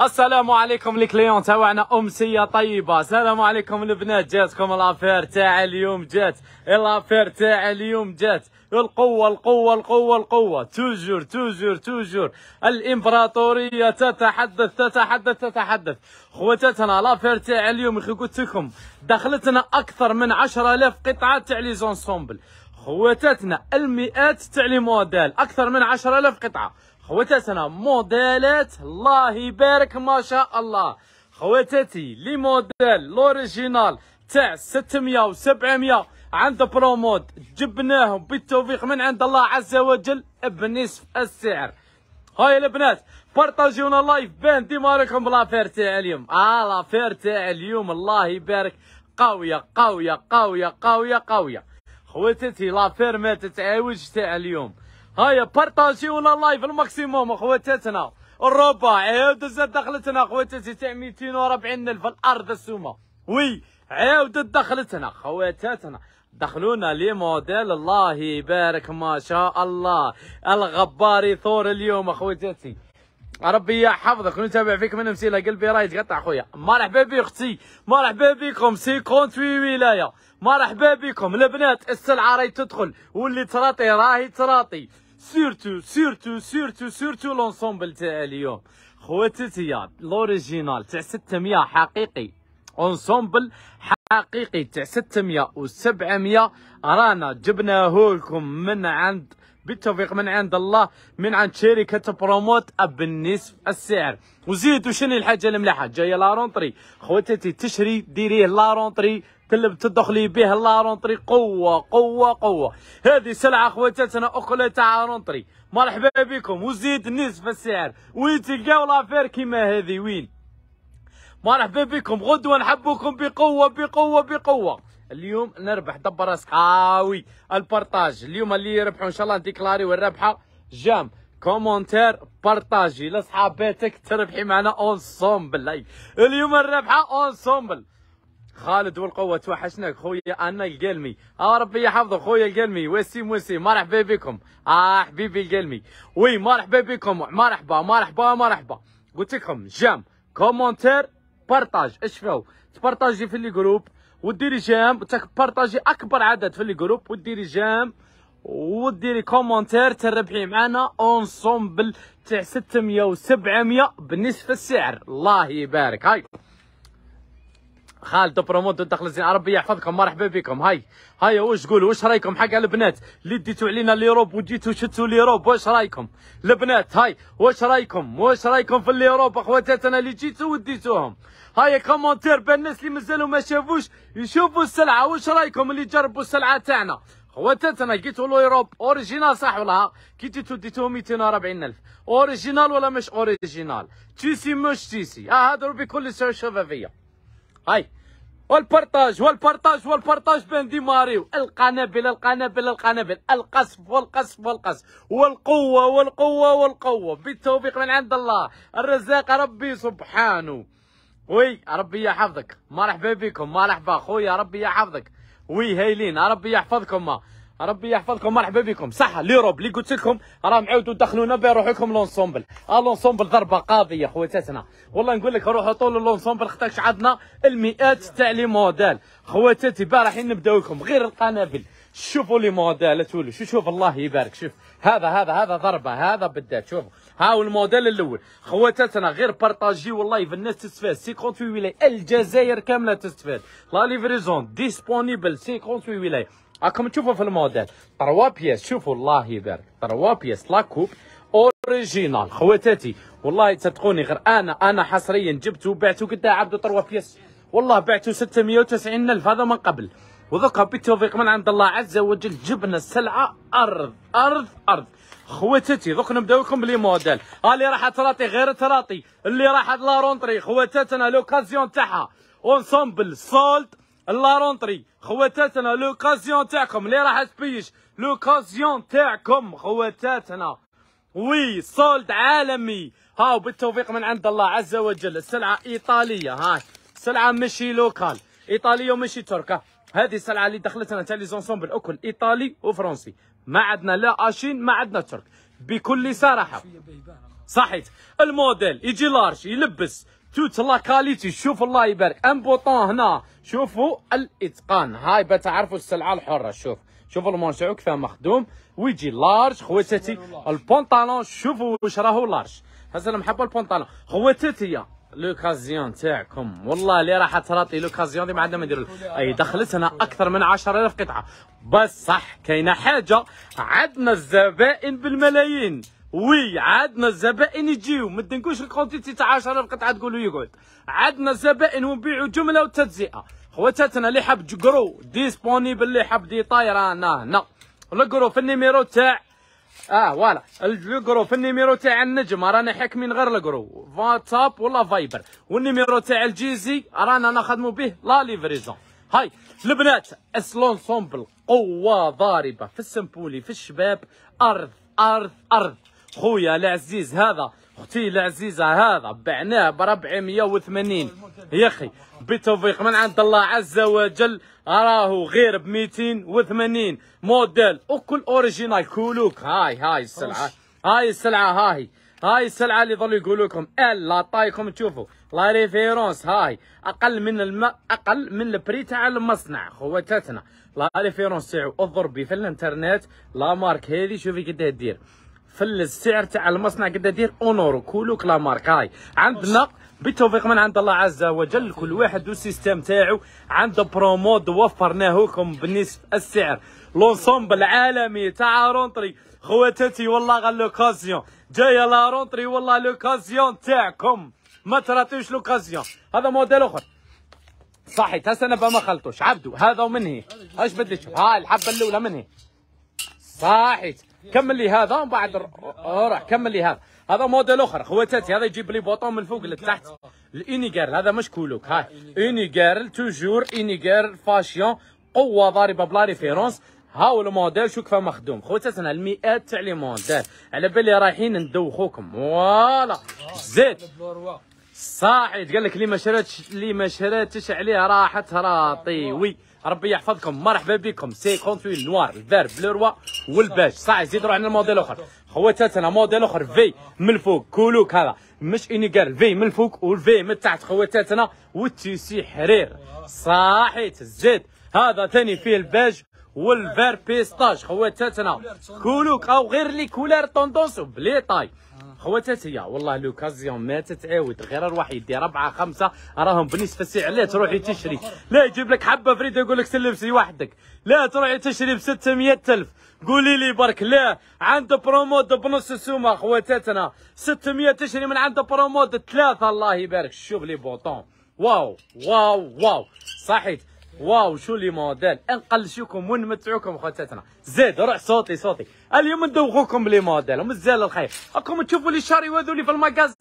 السلام عليكم الكليون تاعنا امسيه طيبه السلام عليكم البنات جاتكم لافير تاع اليوم جات لافير تاع اليوم جات القوة القوة القوة القوة توجور توجور توجور الإمبراطورية تتحدث تتحدث تتحدث خواتاتنا لافير تاع اليوم يخي قلت لكم دخلتنا أكثر من 10000 قطعة تاع لي زونسومبل خواتاتنا المئات تاع لي موديل أكثر من 10000 قطعة خواتاتنا موديلات الله يبارك ما شاء الله خواتاتي لي موديل لوريجينال تاع 600 و 700 عند برومود جبناهم بالتوفيق من عند الله عز وجل بنصف السعر هاي البنات بارطاجيونا لايف بان ديما راكم بلافير تاع اليوم اه لافير تاع اليوم الله يبارك قوية قوية قوية قوية قوية خواتاتي لافير ما تتعاوج تاع اليوم هيا بارطاجيونا اللايف الماكسيموم اخواتاتنا الربع عاود زاد دخلتنا خواتاتي تاع 240 الف الارض السومه وي عاود دخلتنا خواتاتنا دخلونا لي موديل الله يبارك ما شاء الله الغباري ثور اليوم اخواتاتي ربي يحفظك ونتابع فيك من مسيلة قلبي راه يتقطع خويا مرحبا بي اختي مرحبا بكم في ولايه مرحبا بكم البنات السلعه راهي تدخل واللي تراطي راهي تراطي سيرتو سيرتو سيرتو سيرتو لونسومبل تاع اليوم خواتاتي لوريجينال تاع 600 حقيقي اونسومبل حقيقي تاع 600 و 700 رانا جبناه لكم من عند بالتوفيق من عند الله من عند شركه بروموت بالنصف السعر وزيدوا شنو الحاجه الملاحة جايه لارونطري خواتاتي تشري ديريه لارونطري تدخلي به لارونتري قوه قوه قوه هذه سلعه خواتاتنا اقلة تاع لارونتري مرحبا بكم وزيد نصف السعر وين تلقاو لافير كيما هذه وين مرحبا بكم غدوه نحبكم بقوه بقوه بقوه اليوم نربح دبر راسك هاوي البارطاج اليوم اللي يربحوا ان شاء الله ديكلاري والربحه جام كومونتير بارطاجي لصحاباتك تربحي معنا اونسومبل اليوم الربحه اونسومبل خالد والقوة توحشناك خويا انا القلمي اه ربي يحفظه خويا القلمي وسيم وسيم مرحبا بكم اه حبيبي القلمي وي مرحبا بكم مرحبا مرحبا مرحبا قلت لكم جام كومونتير بارطاج اش فيو تبارطاجي في لي جروب وديري جام تبارطاجي اكبر عدد في لي جروب وديري جام وديري كومونتير تربحي معنا اونسومبل تاع 600 و 700 بالنسبه السعر الله يبارك هاي خالد براموند الدخلزين عربيه يحفظكم مرحبا بكم هاي هاي واش تقولوا واش رايكم حق البنات اللي ديتوا علينا اليوروب وجيتوا شتوا اليوروب واش رايكم البنات هاي واش رايكم واش رايكم في اليوروب اخواتاتنا اللي جيتوا وديتوهم هاي كومونتير بين الناس اللي مازالوا ما شافوش يشوفوا السلعه واش رايكم اللي جربوا السلعه تاعنا خواتاتنا جيتوا لوروب اوريجينال صح ولا كي جيتوا ديتوهم 240000 اوريجينال ولا مش اوريجينال تيسي مش تيسي اه هضروا بكل شفافيه هاي والبارطاج والبارطاج والبارطاج دي ديماريو القنابل القنابل القنابل القصف والقصف والقصف والقوة والقوة والقوة بالتوفيق من عند الله الرزاق ربي سبحانه وي ربي يحفظك مرحبا بكم مرحبا خويا ربي يحفظك وي هايلين ربي يحفظكم ما. ربي يحفظكم مرحبا بكم صح ليوروب اللي قلت لكم راهم عاودوا دخلونا بها روحوا لكم لونسومبل اه لونسومبل ضربه قاضيه خواتاتنا والله نقول لك روحوا طول لونسومبل خاطرش عندنا المئات تاع لي موديل خواتاتي با رايحين نبداو لكم غير القنابل شوفوا لي موديل ولو شوف شوف الله يبارك شوف هذا هذا هذا ضربه هذا بالذات شوف هاو الموديل الاول خواتاتنا غير بارطاجي والله الناس تستفاد 58 ولايه الجزائر كامله تستفاد لا ليفريزون ديسبونيبل 58 ولايه راكم تشوفوا في الموديل طروا بياس شوفوا الله يبارك طروا بياس لاكوب اوريجينال خواتاتي والله تصدقوني غير انا انا حصريا جبته وبعته قد عبدو طروا بياس والله بعته 690 الف هذا من قبل وذوقها بالتوفيق من عند الله عز وجل جبنا السلعه ارض ارض ارض خواتاتي ذوك نبداو لكم بلي موديل ها اللي راح تراطي غير تراطي اللي راح رونتري خواتاتنا لوكازيون تاعها اونسومبل سولت لا رونطري خواتاتنا لوكازيون تاعكم اللي راح تبيش لوكازيون تاعكم خواتاتنا وي سولد عالمي هاو بالتوفيق من عند الله عز وجل السلعه ايطاليه هاي سلعه مشي لوكال ايطاليه وماشي تركه هذه السلعه اللي دخلتنا تاع لي زونسومبل اكل ايطالي وفرنسي ما عندنا لا اشين ما عندنا ترك بكل صراحه صحيت الموديل يجي لارج يلبس توت لا كاليتي شوف الله يبارك ان بوطون هنا شوفوا الاتقان هاي بتعرفوا السلعه الحره شوف شوفوا المونشعو كيف مخدوم ويجي لارج خواتاتي البونطالون شوفوا واش راهو لارج هذا المحبه البونطالون خواتاتي لوكازيون تاعكم والله اللي راح تراطي لوكازيون دي ما عندنا ما نديرو اي دخلت هنا اكثر من 10000 قطعه بس صح كاينه حاجه عندنا الزبائن بالملايين وي عندنا الزبائن يجيو ما تدنكوش الكونتيتي تاع 10 القطعه تقولوا يقعد عندنا الزبائن ونبيعوا جمله وتجزئه خواتاتنا اللي حاب تقرو ديسبونيبل اللي حاب ديطاي رانا هنا القرو في النيميرو تاع اه فوالا الجرو في النيميرو تاع النجم رانا حاكمين غير الجرو فاتساب ولا فايبر والنيميرو تاع الجيزي رانا نخدموا به لا ليفريزون هاي البنات اسلون سومبل قوه ضاربه في السمبولي في الشباب ارض ارض ارض خويا العزيز هذا اختي العزيزه هذا بعناه ب 480 يا اخي بتوفيق من عند الله عز وجل راهو غير ب 280 موديل وكل اوريجينال كولوك هاي هاي السلعه هاي السلعه هاي هاي السلعه اللي ظلوا يقولوا لكم الا طايكم تشوفوا لا ريفيرونس هاي اقل من الم... اقل من البري تاع المصنع خواتاتنا لا ريفيرونس تاعو اضربي في الانترنت لا مارك هذه شوفي قد دير في السعر تاع المصنع قد دير اونورو كولو لا هاي عندنا بالتوفيق من عند الله عز وجل كل واحد والسيستم تاعو عنده برومود وفرناه لكم بالنسبه السعر لونسومبل العالمي تاع رونتري خواتاتي والله غا لوكازيون جايه لا رونتري والله لوكازيون تاعكم ما تراتوش لوكازيون هذا موديل اخر صحي تسنى ما خلطوش عبدو هذا ومنهي اش بدلتش هاي الحبه الاولى منهي صحيت كمل لي هذا ومن بعد روح آه، كمل لي هذا هذا موديل اخر خواتاتي هذا يجيب لي بوطون من فوق لتحت الانيغارل هذا مش كولوك هاي انيغارل توجور انيغارل فاشيون قوه ضاربه بلا ريفيرونس هاو الموديل شو كيفاه مخدوم خواتاتنا المئات تاع لي موديل على بالي رايحين ندوخوكم فوالا زيد صاعد قال لك اللي ما شراتش اللي ما شراتش عليه راحت راطي وي ربي يحفظكم مرحبا بكم سي كونتوي نوار الفار بلوروا والباج صح زيد روح على الموديل اخر خواتاتنا موديل اخر في من الفوق كولوك هذا مش انيكال في من الفوق والفي من تحت خواتاتنا والتيسي حرير صحيت الزيت هذا ثاني فيه الباج والفار بيستاج خواتاتنا كولوك او غير لي كولار طوندونس بلي طاي خواتات هي والله لوكازيون ماتت عاود إيه، غير روح يدي ربعه خمسه راهم بنصف السعر لا تروحي تشري لا يجيب لك حبه فريده يقول لك سلم سي وحدك لا تروحي تشري ب 600 الف قولي لي برك لا عند برومود بنص السومه خواتاتنا 600 تشري من عند برومود ثلاثه الله يبارك شوف لي بوطون واو واو واو صحيت واو شو لي موديل نقلشوكم ونمتعوكم خوتاتنا زيد روح صوتي صوتي اليوم ندوخوكم لي موديل مزال الخير راكم تشوفوا لي شاريو هذو اللي في الماكازان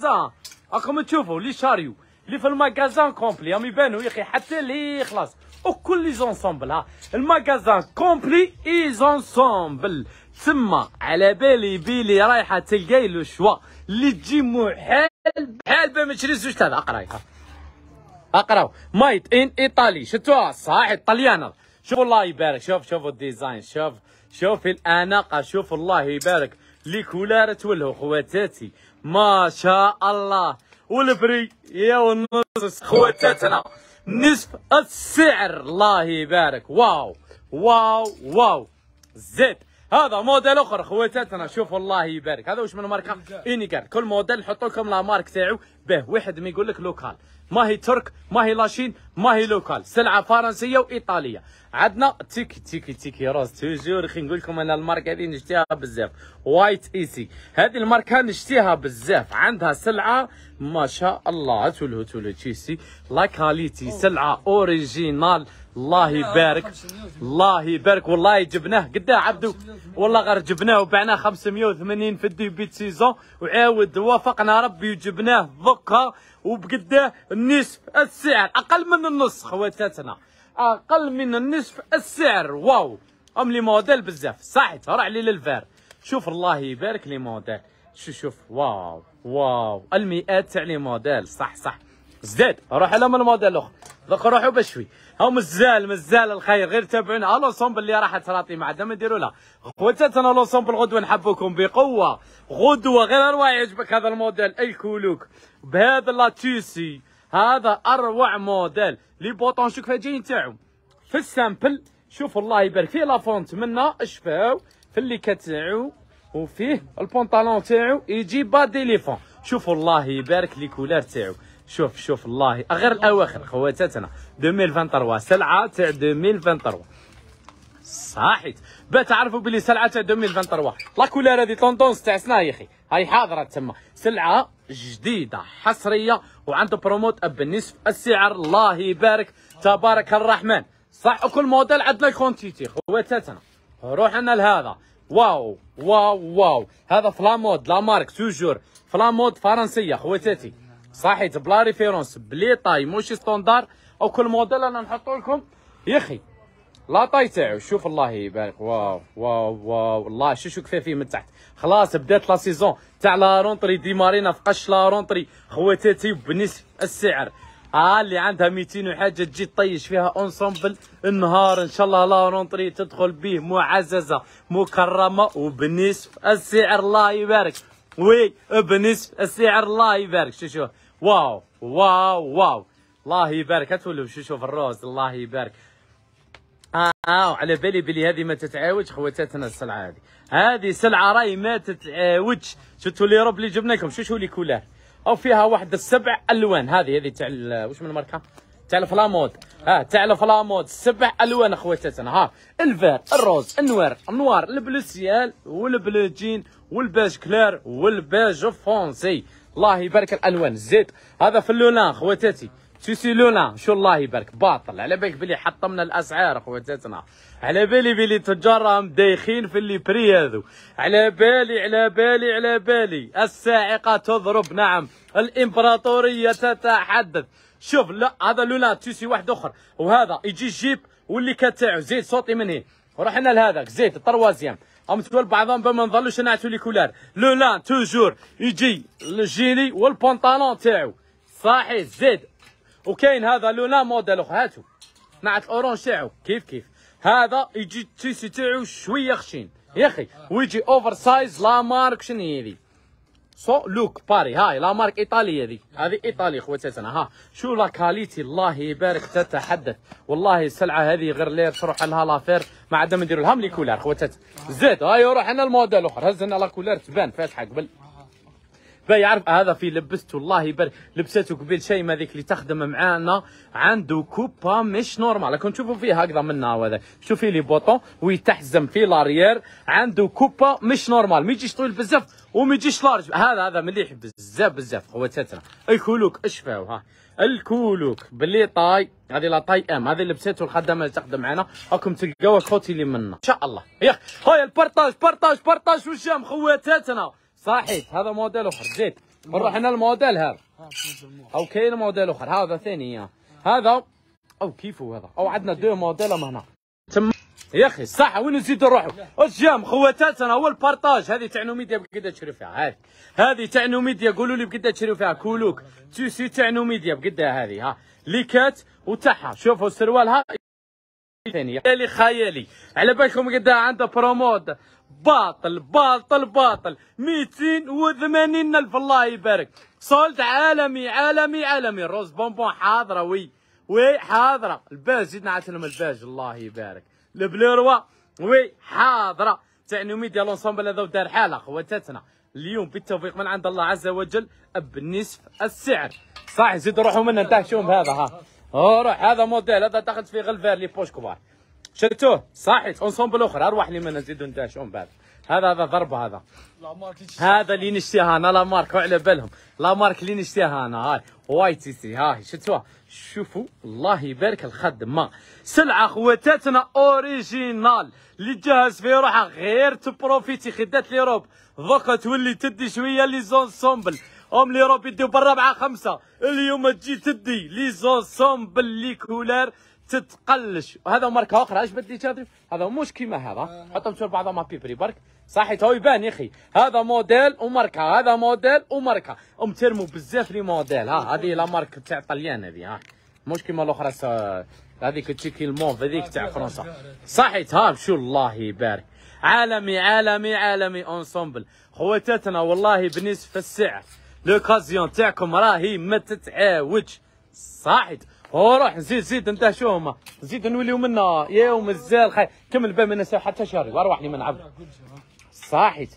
راكم تشوفوا لي شاريو اللي في المكازان كومبلي راهم يبانوا يا اخي حتى لي خلاص وكل لي زونسومبل ها المكازان كومبلي اي زونسومبل تما على بالي بيلي رايحه تلقاي لو شوا اللي تجي محال بحال باه ما تشري زوج تاع اقراي اقراو مايت ان ايطالي شفتوها صح طليانه شوف الله يبارك شوف شوفوا الديزاين شوف شوف الاناقه شوف الله يبارك لي كولار تولهو خواتاتي ما شاء الله والبري يا ونص خواتاتنا نصف السعر الله يبارك واو واو واو زيد هذا موديل اخر خويتتنا شوف الله يبارك هذا وش من ماركه انيجر كل موديل يحطوا لكم لا مارك تاعو به واحد ما يقول لك لوكال ما هي ترك ما هي لاشين ما هي لوكال سلعه فرنسيه وايطاليه عندنا تيكي تيكي تيكي روز توجور خي نقول لكم انا الماركه هذه نشتيها بزاف وايت ايسي هذه الماركه نشتيها بزاف عندها سلعه ما شاء الله تولو تولو تشيسي لا كاليتي سلعه اوريجينال الله يبارك الله يبارك والله جبناه قداه عبدو والله غير جبناه وبعناه 580 في الديبيت سيزون وعاود وافقنا ربي وجبناه ضقه وبقداه النصف السعر اقل من النص خواتاتنا اقل من النصف السعر واو ام لي موديل بزاف صح تهرع علي للفار شوف الله يبارك لي موديل شوف شوف واو واو المئات تاع لي موديل صح صح زاد روح على من الموديل الاخر ذوق روحي بشوي هاو مزال مزال الخير غير تابعونا الو لوسومبل اللي راح تراطي مع ما نديرو خوتاتنا الو لوسومبل غدوه نحبوكم بقوه غدوه غير اروع يعجبك هذا الموديل اي كولوك بهذا لاتيسي هذا اروع موديل لي بوطون شوف جايين تاعو في السامبل شوف الله يبارك فيه لافونت منا شفاو في اللي كتاعو وفيه البونطالون تاعو يجي با ديليفون شوفوا الله يبارك لي كولار تاعو شوف شوف الله غير الاواخر خواتاتنا 2023 سلعه تاع 2023 صحيت با تعرفوا بلي سلعه تاع 2023 لا كولار هذه طوندونس تاع سنا يا اخي هاي حاضره تما سلعه جديده حصريه وعنده بروموت بالنصف السعر الله يبارك تبارك الرحمن صح وكل موديل عندنا كونتيتي خواتاتنا روحنا لهذا واو واو واو هذا فلامود لا مارك توجور فلامود فرنسيه خواتاتي صحيت بلا ريفيرونس بلي طاي موشي ستوندار او كل موديل انا نحطو لكم يا اخي لا طاي تاعو شوف الله يبارك واو واو واو الله شو شو كفايه فيه من تحت خلاص بدات لا سيزون تاع لا رونطري ديمارينا في قش لا رونطري خواتاتي بنصف السعر ها آه اللي عندها 200 وحاجه تجي تطيش فيها اونسومبل النهار ان شاء الله لا رونطري تدخل به معززه مكرمه وبنصف السعر الله يبارك وي بنصف السعر الله يبارك شو شو واو واو واو الله يبارك اتولوا شوف الروز الله يبارك اه, آه على بالي بلي هذه ما تتعاودش خواتاتنا السلعه هذه هذه سلعه راهي ما تتعاودش شفتوا لي رب اللي جبنا لكم شو شو لي كولار او فيها واحد السبع الوان هذه هذه تاع واش من ماركه تاع الفلامود اه تاع الفلامود سبع الوان خواتاتنا ها الفير الروز النوار النوار البلوسيال والبلوجين والباج كلير والباج فونسي الله يبارك الالوان الزيت هذا في اللونا خواتاتي سيسي لونا شو الله يبارك باطل على بالك بلي حطمنا الاسعار خواتاتنا نعم. على بالي بلي التجار راهم دايخين في اللي بري هذو على بالي على بالي على بالي الساعقه تضرب نعم الامبراطوريه تتحدث شوف لا هذا لونا تسي واحد اخر وهذا يجي جيب واللي كتاعو زيد صوتي من هنا ورحنا لهذاك زيد طروازيام هم تقول بعضهم ما نظلوش انا لي كولار لو لا توجور يجي الجيني والبونطالون تاعو صاحي زيد وكاين هذا لو لا موديل اخر هاتو مع الاورانج تاعو كيف كيف هذا يجي التيسي تاعو شويه خشين يا اخي ويجي اوفر سايز لا مارك شنو هذي سو لوك باري هاي لا مارك ايطاليه ذي هذه خوتي خواتاتنا ها شو لا كاليتي الله يبارك تتحدث والله السلعه هذه غير لير تروح لها لافير ما عاد ما نديروا لهم لي كولار زيد هاي روح انا الموديل الاخر هز لنا لا كولار تبان فاتحه قبل با يعرف هذا في لبسته الله يبارك لبسته قبل شيء ما ذيك اللي تخدم معانا عنده كوبا مش نورمال كون تشوفوا فيه هكذا منا هذا شوفي لي بوطون ويتحزم في لاريير عنده كوبا مش نورمال ما يجيش طويل بزاف وما يجيش لارج هذا هذا مليح بزاف بزاف خواتاتنا الكولوك اش ها الكولوك باللي طاي هذه لا طاي ام هذه لبسته الخدامه اللي تخدم معنا راكم تلقاوها خوتي اللي منا ان شاء الله ياخ هاي البارطاج بارطاج بارطاج وشام خواتاتنا صحيت هذا موديل اخر زيد نروح هنا الموديل هذا او كاين موديل اخر هذا ثاني هذا او كيفو هذا او عندنا دو موديل هنا تم يا اخي الصحه وين نزيد نروحوا الجام خواتات انا هو البارطاج هذه تاع نوميديا بقدا تشري فيها هذه هذه تاع نوميديا قولوا لي بقدا تشري فيها كولوك تيسي تاع نوميديا بقدا هذه ها ليكات وتاعها شوفوا سروالها خيالي خيالي على بالكم قد عنده برومود باطل باطل باطل 280 الف الله يبارك صولد عالمي عالمي عالمي روز بونبون حاضره وي وي حاضره الباج زيدنا عاد الباج الله يبارك البلوروا وي حاضره تعنمي ديال لونسومبل هذا ودار حاله خواتاتنا اليوم بالتوفيق من عند الله عز وجل بنصف السعر صح زيد روحوا منه انت شوف هذا ها روح هذا موديل هذا دخلت فيه غلفير لي بوش كبار شفتوه صحيت اونسومبل اخر ارواح لي منه زيدو انت شوف هذا هذا هذا ضربه هذا هذا اللي نشتيها انا لا مارك وعلى بالهم لا مارك اللي نشتيها انا هاي واي تي سي هاي شفتوها شوفوا الله يبارك الخدمه سلعه خواتاتنا اوريجينال اللي تجهز في روحها غير تبروفيتي خدات لي روب دوكا تولي تدي شويه لي زونسومبل هم روب يديو مع خمسه اليوم تجي تدي لي زونسومبل لي كولار تتقلش وهذا ماركه اخرى ايش بدلي هذا هذا مش كيما هذا حطهم شوف بعضهم ما بيبري برك صحيت تو يبان يا اخي هذا موديل وماركه هذا موديل وماركه ام ترموا بزاف لي موديل ها هذه لا مارك تاع طليان هذه ها مش كيما الاخرى هذيك تشيكي الموف هذيك تاع فرنسا صحيت ها شو الله يبارك عالمي عالمي عالمي اونسومبل خواتاتنا والله بالنسبه السعر لوكازيون تاعكم راهي ما تتعاودش صحيت او روح زيد زيد انت شو هما زيد نوليو منا يا ومازال خاي كمل باب من حتى شهري واروحني من عبد صاحيت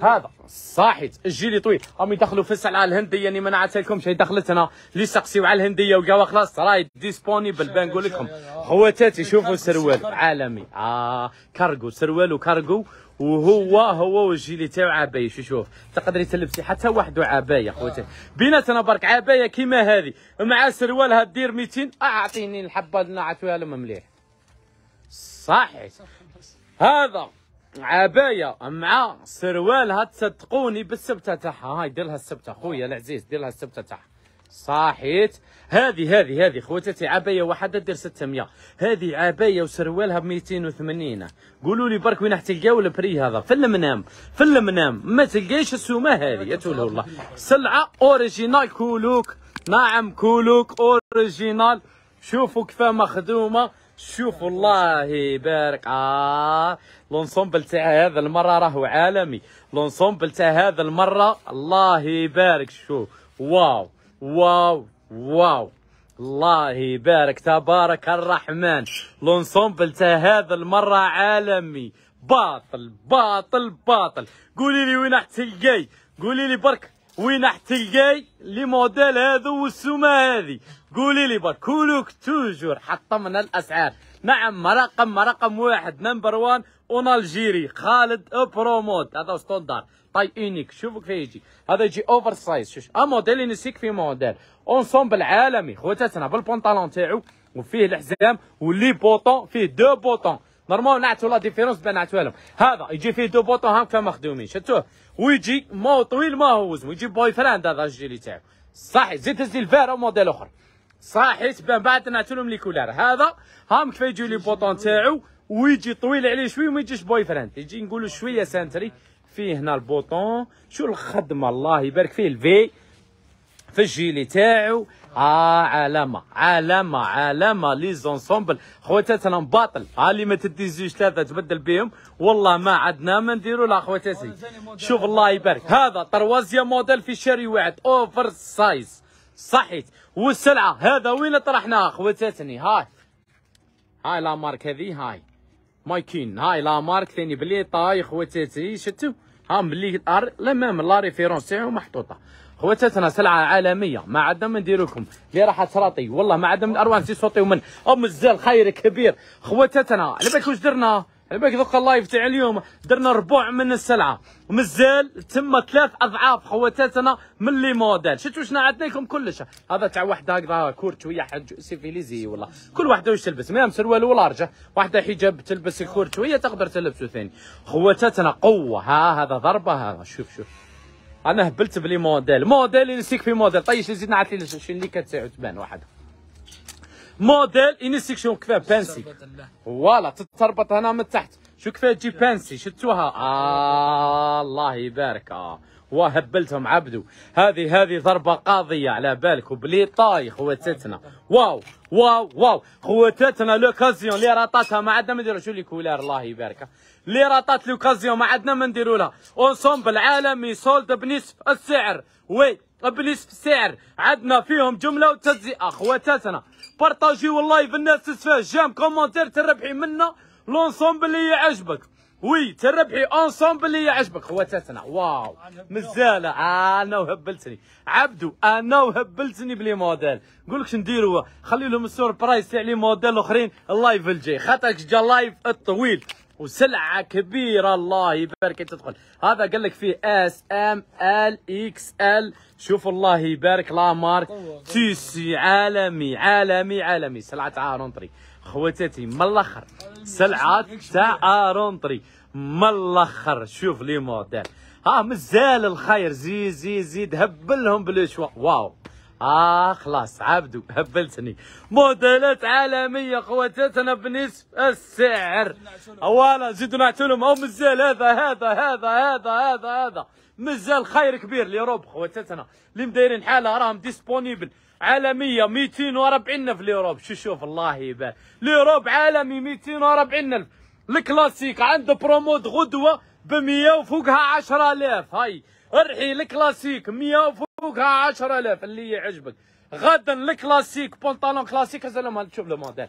هذا صاحيت الجيلي طويل هم يدخلوا في السلعه الهنديه يعني ما نعت شي دخلتنا اللي سقسيو على الهنديه وقالوا خلاص راهي ديسبونيبل بان نقول لكم خواتاتي شوفوا سروال عالمي اه كارغو سروال وكارغو وهو هو والجيلي تاعو عبايه شو شوف تقدري تلبسي حتى واحد عبايه خوتي آه. بيناتنا برك عبايه كيما هذه مع سروالها دير 200 اعطيني آه، الحبه نعطيها لهم مليح صحيح هذا عبايه مع سروالها تصدقوني بالسبته تاعها هاي دير لها السبته خويا العزيز دير لها السبته تاعها صحيت هذه هذه هذه خواتاتي عبايه واحده دير 600 هذه عبايه وسروالها ب 280 قولوا لي برك وين تلقاو البري هذا في المنام في المنام ما تلقايش السومه هذه يا تولى والله سلعه اوريجينال كولوك نعم كولوك اوريجينال شوفوا كيفاه مخدومه شوف الله يبارك اه لونسومبل تاع هذا المره راهو عالمي لونسومبل تاع هذا المره الله يبارك شوف واو واو واو الله يبارك تبارك الرحمن لونسومبل تاع هذا المره عالمي باطل باطل باطل قولي لي وين راح تلقاي قولي لي برك وين راح تلقاي لي موديل هذا والسومه هذه قولي لي برك كولوك توجور حطمنا الاسعار نعم رقم رقم واحد نمبر وان اون الجيري خالد برومود هذا ستوندار طاي اونيك شوفوا كيف يجي هذا يجي اوفر سايز شوف ا موديل ينسيك في موديل اونسومبل عالمي خوتاتنا بالبونطالون تاعو وفيه الحزام ولي بوطون فيه دو بوطون نورمال نعتو لا ديفيرونس بين نعتوها لهم هذا يجي فيه دو بوطون هاكا مخدومين شفتوه ويجي مو طويل ما هو وزن ويجي بوي فراند هذا الجيري تاعو صحيح زيد هز الفير موديل اخر صحيح تبان بعد نعتو لهم لي كولار هذا هام كيف يجيو لي بوطون تاعو ويجي طويل عليه شويه وما يجيش بوي فرند يجي نقولوا شويه سانتري فيه هنا البوطون شو الخدمه الله يبارك فيه الفي في الجيلي تاعو اه علامه علامه علامه لي زونسومبل خواتاتنا مباطل ها آه، اللي ما تديزوش ثلاثه تبدل بهم والله ما عندنا ما نديروا لا خواتاتي شوف الله يبارك هذا تروازيا موديل في شاري واحد اوفر سايز صحيت والسلعه هذا وين طرحناها خواتاتني هاي هاي لا مارك هذه هاي مايكين هاي لا مارك ثاني بلي طاي خواتاتي شتو ها ملي لا مام لا ريفيرونس تاعو محطوطه خواتاتنا سلعه عالميه ما عندنا ما ندير لكم اللي راح تراطي والله ما عندنا من اروان سي صوتي ومن ام الزال خير كبير خواتاتنا على بالك واش درنا عباك دوكا اللايف تاع اليوم درنا ربع من السلعه ومازال تما ثلاث اضعاف خواتاتنا من لي موديل شفتوا شنو عطنا لكم كلش هذا تاع وحده هكذا كورت شويه حج سيفيليزي ولا كل وحده واش تلبس ميم سروال ولا رجه وحده حجاب تلبس كورت شويه تقدر تلبسه ثاني خواتاتنا قوه ها هذا ضربه هذا شوف شوف انا هبلت بلي موديل موديل ينسيك في موديل طيش زيدنا عاد شنو اللي كتساعد تبان وحده موديل انيسيك شوف كيفاه بانسي فوالا تتربط هنا من تحت شو كيفاه تجي بانسي شفتوها آه الله يبارك اه وهبلتهم عبدو هذه هذه ضربه قاضيه على بالك وبلي طاي خواتاتنا واو واو واو خواتاتنا لوكازيون اللي راطاتها ما عندنا ما نديرو شو لي كولار الله يبارك اللي راطات لوكازيون ما عندنا ما نديرو لها اونسومبل عالمي سولد بنصف السعر وي بنصف السعر عندنا فيهم جمله وتجزئه خواتاتنا بارطاجيو اللايف الناس تتفاهم جام كومنتير تربحي منا لونسومبل اللي عجبك وي تربحي انسومبل اللي عجبك خواتاتنا واو مزاله انا وهبلتني عبدو انا وهبلتني بلي موديل نقول لك خلي لهم برايس تاع لي موديل اخرين اللايف الجاي خاطرك جا لايف الطويل وسلعه كبيره الله يبارك تدخل هذا قال لك فيه اس ام ال اكس ال شوف الله يبارك لا مارك تيسي عالمي عالمي عالمي سلعه ارونتري خواتاتي من الاخر سلعه تاع ارونتري من الاخر شوف لي موديل ها مازال الخير زيد زيد زيد هبلهم بالشوا واو آه خلاص عبدو هبلتني موديلات عالمية قوتنا بنصف السعر أولا زيدوا نعتلهم أو مازال هذا هذا هذا هذا هذا هذا مازال خير كبير ليوروب خواتاتنا اللي مدايرين حالها راهم ديسبونيبل عالمية 240 ألف ليوروب شو شوف الله يبارك ليوروب عالمي 240 ألف الكلاسيك عنده برومود غدوة ب 100 وفوقها 10000 هاي ارحي الكلاسيك 100 وفوق ابوك ها 10000 اللي يعجبك غدا الكلاسيك بونطالون كلاسيك هذا لهم تشوف لو موديل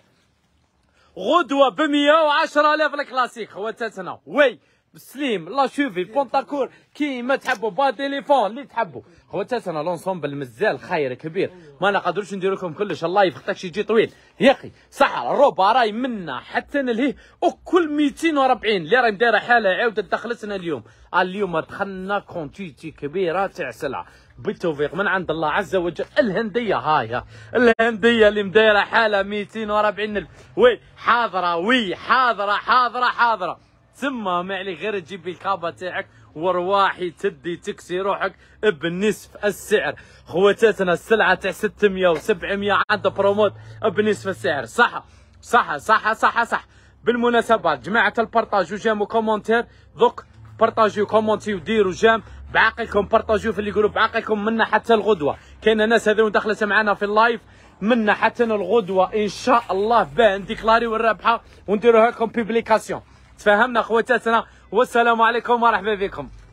غدوه ب 110000 الكلاسيك خواتاتنا وي سليم لا شوفي بونتاكور كيما تحبوا با تيليفون اللي تحبوا خواتاتنا لونسومبل مزال خير كبير ما نقدروش ندير لكم كلش اللايف خطاك يجي طويل يا اخي صح الروبا راي منا حتى نلهيه وكل 240 اللي راهي مدايره حالها عاودت دخلتنا اليوم اليوم دخلنا كونتيتي كبيره تاع سلعه بالتوفيق من عند الله عز وجل الهنديه هاي الهنديه اللي مدايره حاله 240 الف وي حاضره وي حاضره حاضره حاضره ثم ما عليك غير تجيب الكابا تاعك ورواحي تدي تكسي روحك بنصف السعر خواتاتنا السلعه تاع 600 و700 عند بروموت بنصف السعر صح صح صح صح صح بالمناسبة جماعة البارطاج وجام وكومنتير دوك بارطاجيو كومونتي وديرو جام بعقلكم بارطاجيو في اللي يقولوا بعقلكم منا حتى الغدوه كاين ناس هذو دخلت معنا في اللايف منا حتى الغدوه ان شاء الله بان ديكلاري الرابحه ونديروها لكم بيبليكاسيون تفهمنا خواتاتنا والسلام عليكم ومرحبا بكم